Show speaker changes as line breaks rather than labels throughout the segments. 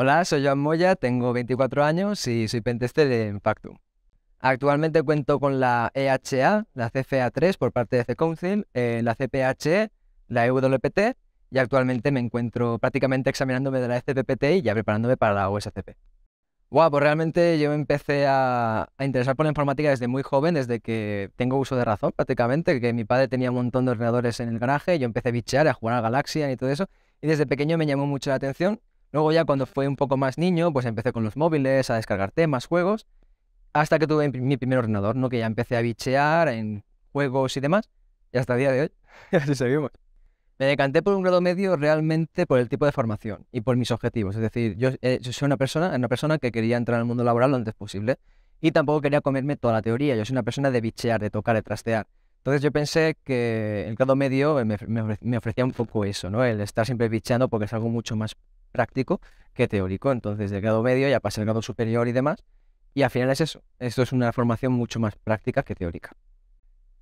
Hola, soy Joan Moya, tengo 24 años y soy pentester de Infactum. Actualmente cuento con la EHA, la CFA3 por parte de c eh, la CPHE, la EWPT y actualmente me encuentro prácticamente examinándome de la FPPT e y ya preparándome para la OSCP. Wow, pues realmente yo empecé a, a, interesar por la informática desde muy joven, desde que tengo uso de razón prácticamente, que mi padre tenía un montón de ordenadores en el garaje, yo empecé a bichear, a jugar a Galaxian y todo eso, y desde pequeño me llamó mucho la atención Luego ya cuando fue un poco más niño, pues empecé con los móviles, a descargar temas, juegos, hasta que tuve mi primer ordenador, ¿no? Que ya empecé a bichear en juegos y demás, y hasta el día de hoy, así seguimos. Me decanté por un grado medio realmente por el tipo de formación y por mis objetivos. Es decir, eh, yo, soy una persona, una persona que quería entrar al mundo laboral lo antes posible y tampoco quería comerme toda la teoría. Yo soy una persona de bichear, de tocar, de trastear. Entonces yo pensé que el grado medio me, me, ofrecía un poco eso, ¿no? El estar siempre bicheando porque es algo mucho más práctico que teórico. Entonces, del grado medio ya pasa el grado superior y demás. Y al final es eso. Esto es una formación mucho más práctica que teórica.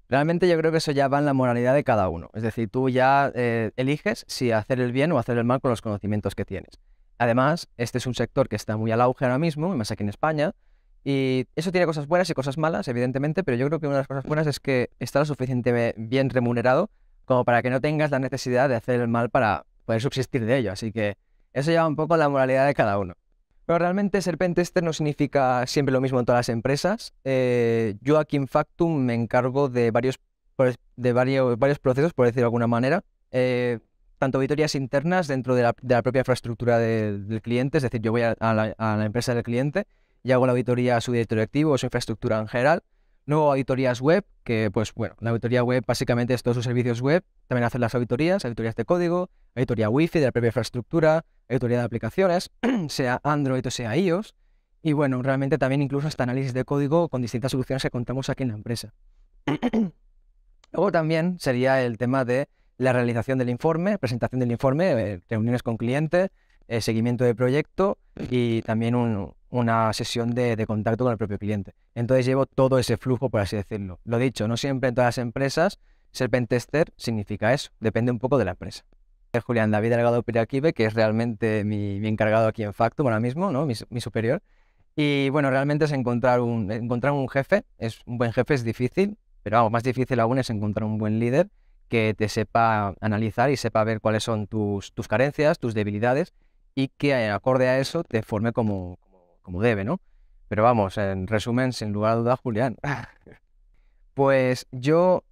Realmente yo creo que eso ya va en la moralidad de cada uno. Es decir, tú ya eh, eliges si hacer el bien o hacer el mal con los conocimientos que tienes. Además, este es un sector que está muy al auge ahora mismo, más aquí en España. Y eso tiene cosas buenas y cosas malas, evidentemente, pero yo creo que una de las cosas buenas es que está lo suficientemente bien remunerado como para que no tengas la necesidad de hacer el mal para poder subsistir de ello. Así que eso lleva un poco a la moralidad de cada uno. Pero realmente este no significa siempre lo mismo en todas las empresas. Eh, yo aquí en Factum me encargo de varios, de varios, procesos, por decirlo de alguna manera. Eh, tanto auditorías internas dentro de la, propia infraestructura del cliente, es decir, yo voy a, la, a, la, empresa del cliente y hago la auditoría a su directorio activo o su infraestructura en general, Luego auditorías web, que pues bueno, la auditoría web básicamente es todos sus servicios web, también hacen las auditorías, auditorías de código, auditoría wifi de la propia infraestructura, auditoría de aplicaciones, sea Android o sea iOS, y bueno, realmente también incluso hasta análisis de código con distintas soluciones que contamos aquí en la empresa. Luego también sería el tema de la realización del informe, presentación del informe, eh, reuniones con clientes, eh, seguimiento de proyecto y también un, una sesión de, contacto con el propio cliente. Entonces llevo todo ese flujo, por así decirlo. Lo dicho, no siempre en todas las empresas ser pentester significa eso, depende un poco de la empresa. Eh, Julián David Delgado Piraquive, que es realmente mi, encargado aquí en Facto, ahora mismo, ¿no? mi, superior. Y bueno, realmente es encontrar un, encontrar un jefe, es un buen jefe es difícil, pero vamos, más difícil aún es encontrar un buen líder que te sepa analizar y sepa ver cuáles son tus, tus carencias, tus debilidades y que acorde a eso te forme como, como debe, ¿no? Pero vamos, en resumen, sin lugar a dudas, Julián. pues yo,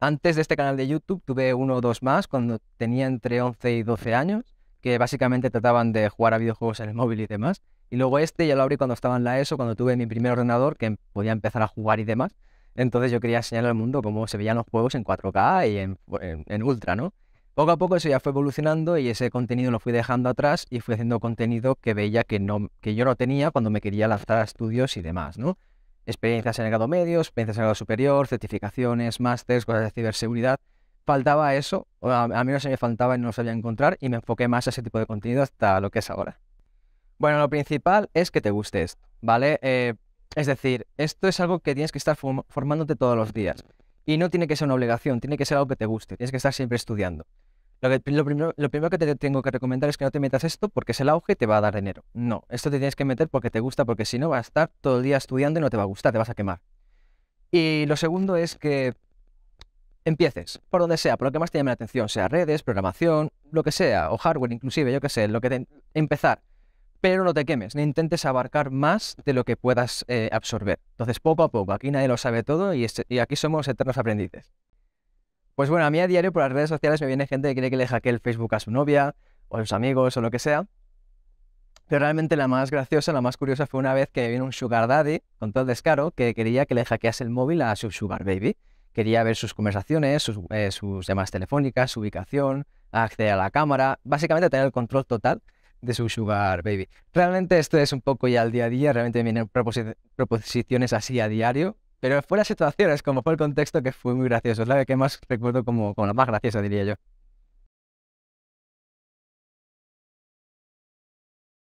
antes de este canal de YouTube, tuve uno o dos más cuando tenía entre 11 y 12 años, que básicamente trataban de jugar a videojuegos en el móvil y demás. Y luego este ya lo abrí cuando estaba en la ESO, cuando tuve mi primer ordenador, que podía empezar a jugar y demás. Entonces yo quería enseñar al mundo cómo se veían los juegos en 4K y en Ultra, ¿no? Poco a poco eso ya fue evolucionando y ese contenido lo fui dejando atrás y fui haciendo contenido que veía que, no, que yo no tenía cuando me quería lanzar a estudios y demás, ¿no? Experiencias en el grado medio, experiencias en el grado superior, certificaciones, másteres, cosas de ciberseguridad. Faltaba eso, a, mí no se me faltaba y no lo sabía encontrar y me enfoqué más a ese tipo de contenido hasta lo que es ahora. Bueno, lo principal es que te guste esto, ¿vale? Eh, es decir, esto es algo que tienes que estar formándote todos los días. Y no tiene que ser una obligación, tiene que ser algo que te guste, tienes que estar siempre estudiando. Lo, primero, que te tengo que recomendar es que no te metas esto porque es el auge y te va a dar dinero. No, esto te tienes que meter porque te gusta, porque si no vas a estar todo el día estudiando y no te va a gustar, te vas a quemar. Y lo segundo es que empieces por donde sea, por lo que más te llame la atención, sea redes, programación, lo que sea, o hardware inclusive, yo que sé, lo que empezar. Pero no te quemes, no intentes abarcar más de lo que puedas eh, absorber. Entonces, poco a poco, aquí nadie lo sabe todo y aquí somos eternos aprendices. Pues bueno, a mí a diario por las redes sociales me viene gente que quiere que le hackee el Facebook a su novia, o a sus amigos, o lo que sea. Pero realmente la más graciosa, la más curiosa fue una vez que vino un sugar daddy, con todo descaro, que quería que le hackease el móvil a su sugar baby. Quería ver sus conversaciones, eh, sus, llamadas telefónicas, su ubicación, acceder a la cámara, básicamente tener el control total de su sugar baby. Realmente esto es un poco ya al día a día, realmente vienen proposiciones así a diario, pero fue la situación, es como fue el contexto que fue muy gracioso. Es la que más recuerdo como, como la más graciosa, diría yo.